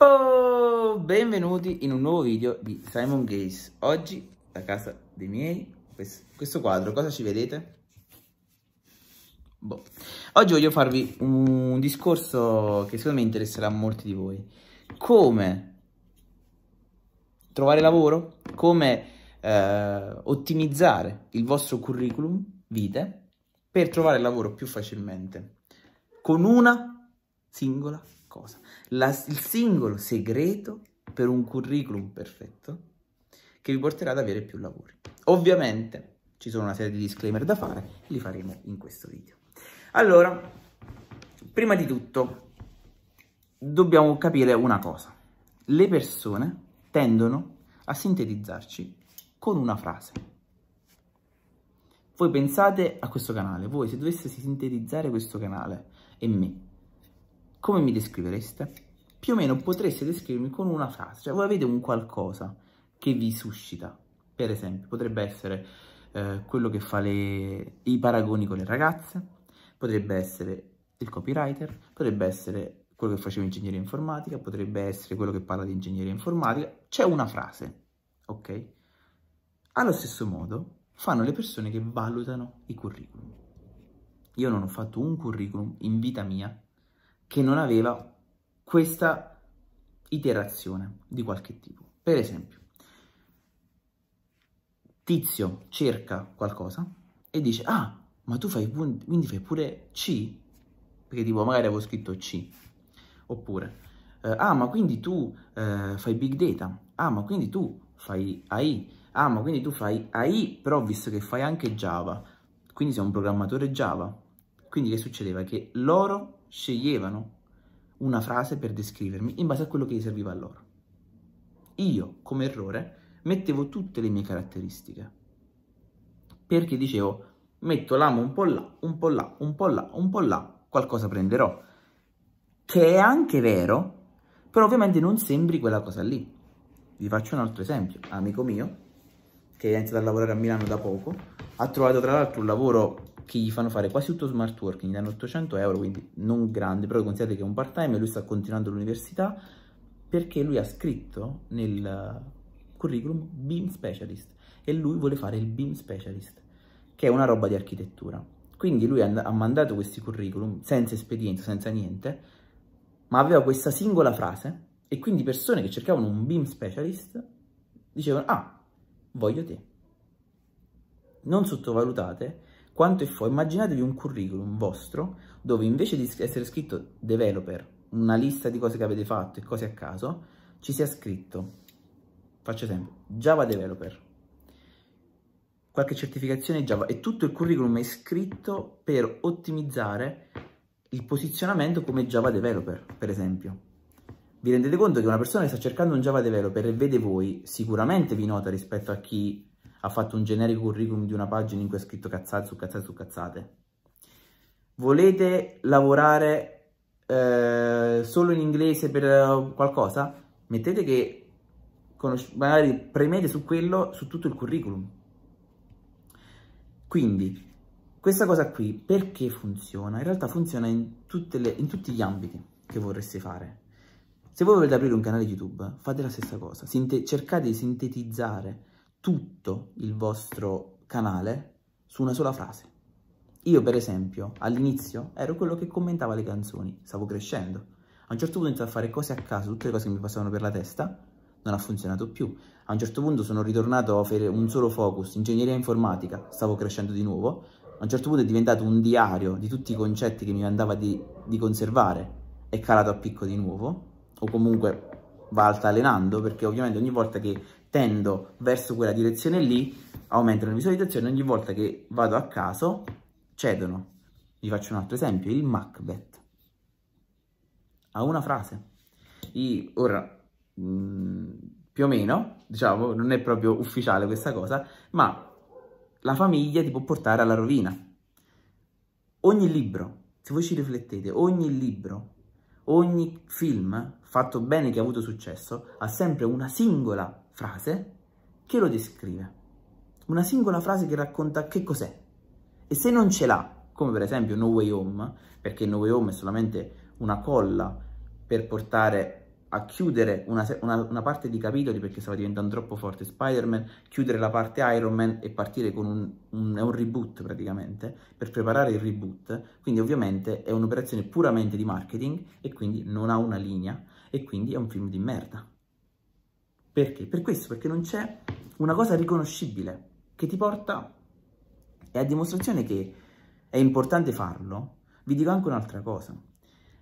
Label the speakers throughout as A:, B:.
A: Oh, benvenuti in un nuovo video di Simon Gaze. Oggi da casa dei miei, questo quadro, cosa ci vedete? Boh. Oggi voglio farvi un discorso che secondo me interesserà a molti di voi. Come trovare lavoro, come eh, ottimizzare il vostro curriculum vitae per trovare lavoro più facilmente con una singola cosa? La, il singolo segreto per un curriculum perfetto che vi porterà ad avere più lavori. Ovviamente ci sono una serie di disclaimer da fare, li faremo in questo video. Allora, prima di tutto dobbiamo capire una cosa. Le persone tendono a sintetizzarci con una frase. Voi pensate a questo canale, voi se doveste sintetizzare questo canale e me, come mi descrivereste? Più o meno potreste descrivermi con una frase, cioè voi avete un qualcosa che vi suscita, per esempio potrebbe essere eh, quello che fa le, i paragoni con le ragazze, potrebbe essere il copywriter, potrebbe essere quello che faceva ingegneria informatica, potrebbe essere quello che parla di ingegneria informatica, c'è una frase, ok? Allo stesso modo fanno le persone che valutano i curriculum. Io non ho fatto un curriculum in vita mia che non aveva questa iterazione di qualche tipo. Per esempio, Tizio cerca qualcosa e dice, ah, ma tu fai, quindi fai pure C? Perché tipo magari avevo scritto C. Oppure, eh, ah, ma quindi tu eh, fai big data, ah, ma quindi tu fai AI, ah, ma quindi tu fai AI, però visto che fai anche Java, quindi sei un programmatore Java. Quindi che succedeva? Che loro sceglievano una frase per descrivermi in base a quello che gli serviva a loro. Io, come errore, mettevo tutte le mie caratteristiche. Perché dicevo, metto l'amo un po' là, un po' là, un po' là, un po' là, qualcosa prenderò. Che è anche vero, però ovviamente non sembri quella cosa lì. Vi faccio un altro esempio. Amico mio, che ha iniziato a lavorare a Milano da poco, ha trovato tra l'altro un lavoro che gli fanno fare quasi tutto smart working, gli danno 800 euro, quindi non grande, però considerate che è un part time e lui sta continuando l'università perché lui ha scritto nel eh, curriculum BIM Specialist e lui vuole fare il BIM Specialist, che è una roba di architettura. Quindi lui ha mandato questi curriculum senza esperienza, senza niente, ma aveva questa singola frase e quindi persone che cercavano un BIM Specialist dicevano ah, voglio te. Non sottovalutate quanto è fuori. Immaginatevi un curriculum vostro dove invece di essere scritto developer, una lista di cose che avete fatto e cose a caso, ci sia scritto, faccio esempio, Java developer, qualche certificazione Java e tutto il curriculum è scritto per ottimizzare il posizionamento come Java developer, per esempio. Vi rendete conto che una persona che sta cercando un Java developer e vede voi, sicuramente vi nota rispetto a chi ha fatto un generico curriculum di una pagina in cui ha scritto cazzate su cazzate su cazzate. Volete lavorare eh, solo in inglese per eh, qualcosa? Mettete che magari premete su quello, su tutto il curriculum. Quindi, questa cosa qui perché funziona? In realtà funziona in, le, in, tutti gli ambiti che vorreste fare. Se voi volete aprire un canale YouTube, fate la stessa cosa. cercate di sintetizzare tutto il vostro canale su una sola frase. Io, per esempio, all'inizio ero quello che commentava le canzoni, stavo crescendo. A un certo punto ho iniziato a fare cose a caso, tutte le cose che mi passavano per la testa, non ha funzionato più. A un certo punto sono ritornato a fare un solo focus, ingegneria informatica, stavo crescendo di nuovo. A un certo punto è diventato un diario di tutti i concetti che mi andava di, di conservare, è calato a picco di nuovo, o comunque va altalenando perché ovviamente ogni volta che tendo verso quella direzione lì aumentano le visualizzazioni, ogni volta che vado a caso cedono. Vi faccio un altro esempio, il Macbeth. ha una frase. I, ora, mh, mm, più o meno, diciamo, non è proprio ufficiale questa cosa, ma la famiglia ti può portare alla rovina. Ogni libro, se voi ci riflettete, ogni libro ogni film fatto bene che ha avuto successo ha sempre una singola frase che lo descrive. Una singola frase che racconta che cos'è. E se non ce l'ha, come per esempio No Way Home, perché No Way Home è solamente una colla per portare a chiudere una, una, una, parte di capitoli perché stava diventando troppo forte Spider-Man, chiudere la parte Iron Man e partire con un, un, un reboot praticamente, per preparare il reboot, quindi ovviamente è un'operazione puramente di marketing e quindi non ha una linea e quindi è un film di merda. Perché? Per questo, perché non c'è una cosa riconoscibile che ti porta, e a dimostrazione che è importante farlo, vi dico anche un'altra cosa,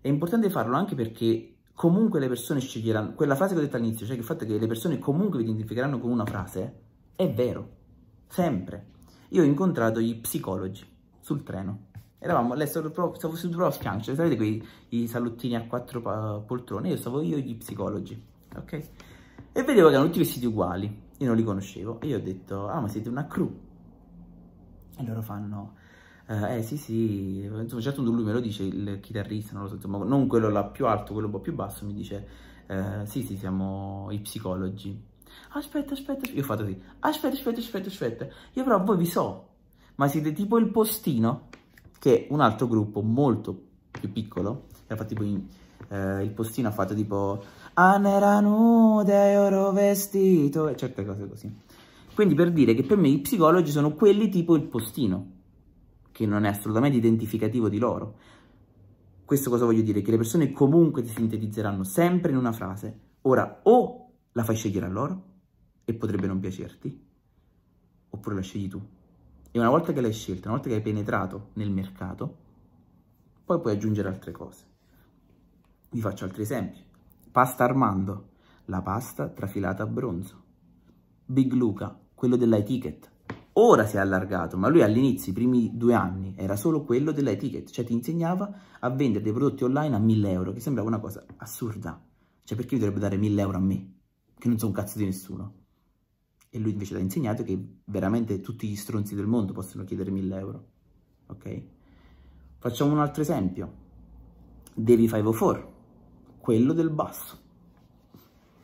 A: è importante farlo anche perché comunque le persone sceglieranno, quella frase che ho detto all'inizio, cioè che il fatto che le persone comunque vi identificheranno con una frase, è vero, sempre. Io ho incontrato gli psicologi sul treno, eravamo, lei stavo, stavo sul a schiancio, sapete quei salottini a quattro poltrone, io stavo io e gli psicologi, ok? E vedevo che erano tutti vestiti uguali, io non li conoscevo, e io ho detto, ah ma siete una crew? E loro fanno, eh, eh sì sì, insomma certo lui me lo dice, il chitarrista, non lo so, insomma non quello là più alto, quello un po' più basso, mi dice eh, sì sì siamo i psicologi. Aspetta, aspetta, io ho fatto così, aspetta, aspetta, aspetta, aspetta, io però voi vi so, ma siete tipo il postino, che un altro gruppo molto più piccolo, era fatto tipo in, eh, il postino ha fatto tipo Anna era nuda e oro vestito, e certe cose così. Quindi per dire che per me i psicologi sono quelli tipo il postino, che non è assolutamente identificativo di loro. Questo cosa voglio dire? Che le persone comunque ti sintetizzeranno sempre in una frase. Ora, o la fai scegliere a loro, e potrebbe non piacerti, oppure la scegli tu. E una volta che l'hai scelta, una volta che hai penetrato nel mercato, poi puoi aggiungere altre cose. Vi faccio altri esempi. Pasta Armando, la pasta trafilata a bronzo. Big Luca, quello dell'etiquette ora si è allargato, ma lui all'inizio, i primi due anni, era solo quello della ticket, cioè ti insegnava a vendere dei prodotti online a 1000 euro, che sembrava una cosa assurda, cioè perché mi dovrebbe dare 1000 euro a me, che non so un cazzo di nessuno. E lui invece ti ha insegnato che veramente tutti gli stronzi del mondo possono chiedere 1000 euro, ok? Facciamo un altro esempio, Devi 504, quello del basso.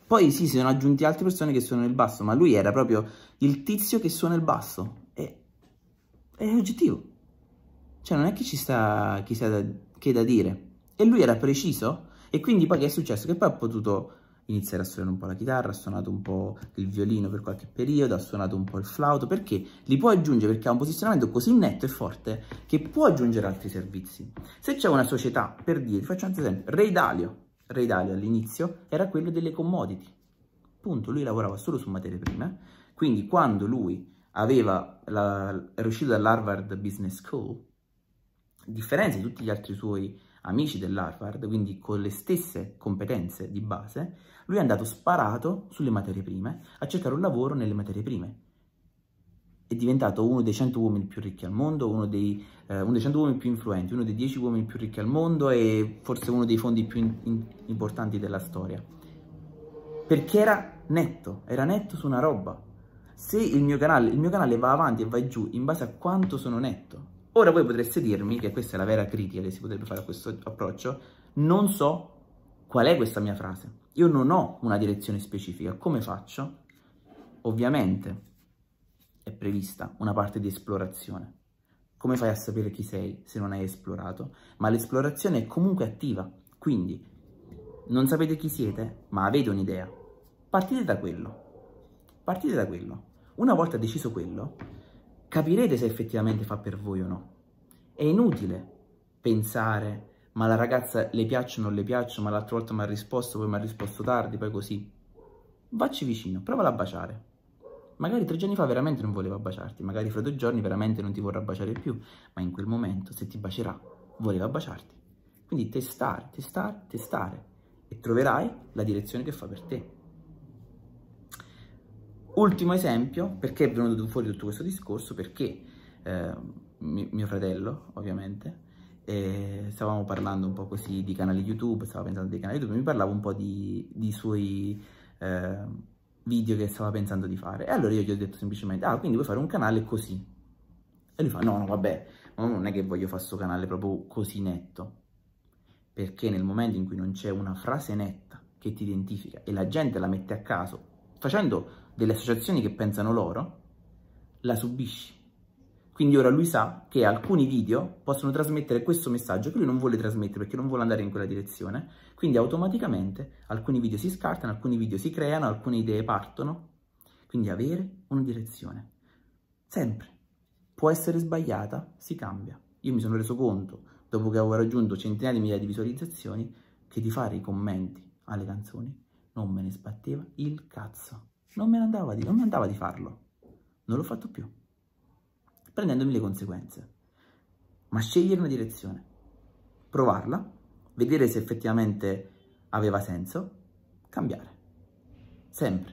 A: Poi sì, si sono aggiunti altre persone che suonano il basso, ma lui era proprio il tizio che suona il basso. È, è oggettivo. Cioè non è che ci sta chissà da, che da dire. E lui era preciso e quindi poi che è successo? Che poi ha potuto iniziare a suonare un po' la chitarra, ha suonato un po' il violino per qualche periodo, ha suonato un po' il flauto, perché li può aggiungere perché ha un posizionamento così netto e forte che può aggiungere altri servizi. Se c'è una società, per dire, faccio un esempio, Ray Dalio, Ray Dalio all'inizio era quello delle commodity. Punto, lui lavorava solo su materie prime, quindi quando lui aveva la, era uscito dall'Harvard Business School, a differenza di tutti gli altri suoi amici dell'Harvard, quindi con le stesse competenze di base, lui è andato sparato sulle materie prime a cercare un lavoro nelle materie prime è diventato uno dei 100 uomini più ricchi al mondo, uno dei, eh, uno dei 100 uomini più influenti, uno dei 10 uomini più ricchi al mondo e forse uno dei fondi più in, in, importanti della storia. Perché era netto, era netto su una roba. Se il mio canale, il mio canale va avanti e va giù in base a quanto sono netto. Ora voi potreste dirmi, che questa è la vera critica che si potrebbe fare a questo approccio, non so qual è questa mia frase. Io non ho una direzione specifica, come faccio? Ovviamente è prevista una parte di esplorazione. Come fai a sapere chi sei se non hai esplorato? Ma l'esplorazione è comunque attiva, quindi non sapete chi siete, ma avete un'idea. Partite da quello. Partite da quello. Una volta deciso quello, capirete se effettivamente fa per voi o no. È inutile pensare, ma la ragazza le piacciono o non le piacciono, ma l'altra volta mi ha risposto, poi mi ha risposto tardi, poi così. Vacci vicino, prova a baciare magari tre giorni fa veramente non voleva baciarti, magari fra due giorni veramente non ti vorrà baciare più, ma in quel momento, se ti bacerà, voleva baciarti. Quindi testare, testare, testare e troverai la direzione che fa per te. Ultimo esempio, perché è venuto fuori tutto questo discorso? Perché eh, mio fratello, ovviamente, eh, stavamo parlando un po' così di canali YouTube, stavo pensando dei canali YouTube, mi parlava un po' di, di suoi... Eh, video che stava pensando di fare. E allora io gli ho detto semplicemente, ah, quindi vuoi fare un canale così? E lui fa, no, no, vabbè, ma non è che voglio fare questo canale proprio così netto. Perché nel momento in cui non c'è una frase netta che ti identifica e la gente la mette a caso, facendo delle associazioni che pensano loro, la subisci. Quindi ora lui sa che alcuni video possono trasmettere questo messaggio che lui non vuole trasmettere perché non vuole andare in quella direzione. Quindi automaticamente alcuni video si scartano, alcuni video si creano, alcune idee partono. Quindi avere una direzione. Sempre. Può essere sbagliata, si cambia. Io mi sono reso conto, dopo che avevo raggiunto centinaia di migliaia di visualizzazioni, che di fare i commenti alle canzoni non me ne sbatteva il cazzo. Non me ne andava di, non andava di farlo. Non l'ho fatto più prendendomi le conseguenze. Ma scegliere una direzione, provarla, vedere se effettivamente aveva senso, cambiare. Sempre.